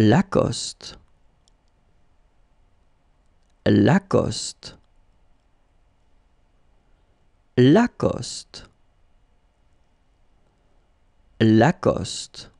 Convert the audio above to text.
Lacoste. Lacoste. Lacoste. Lacoste.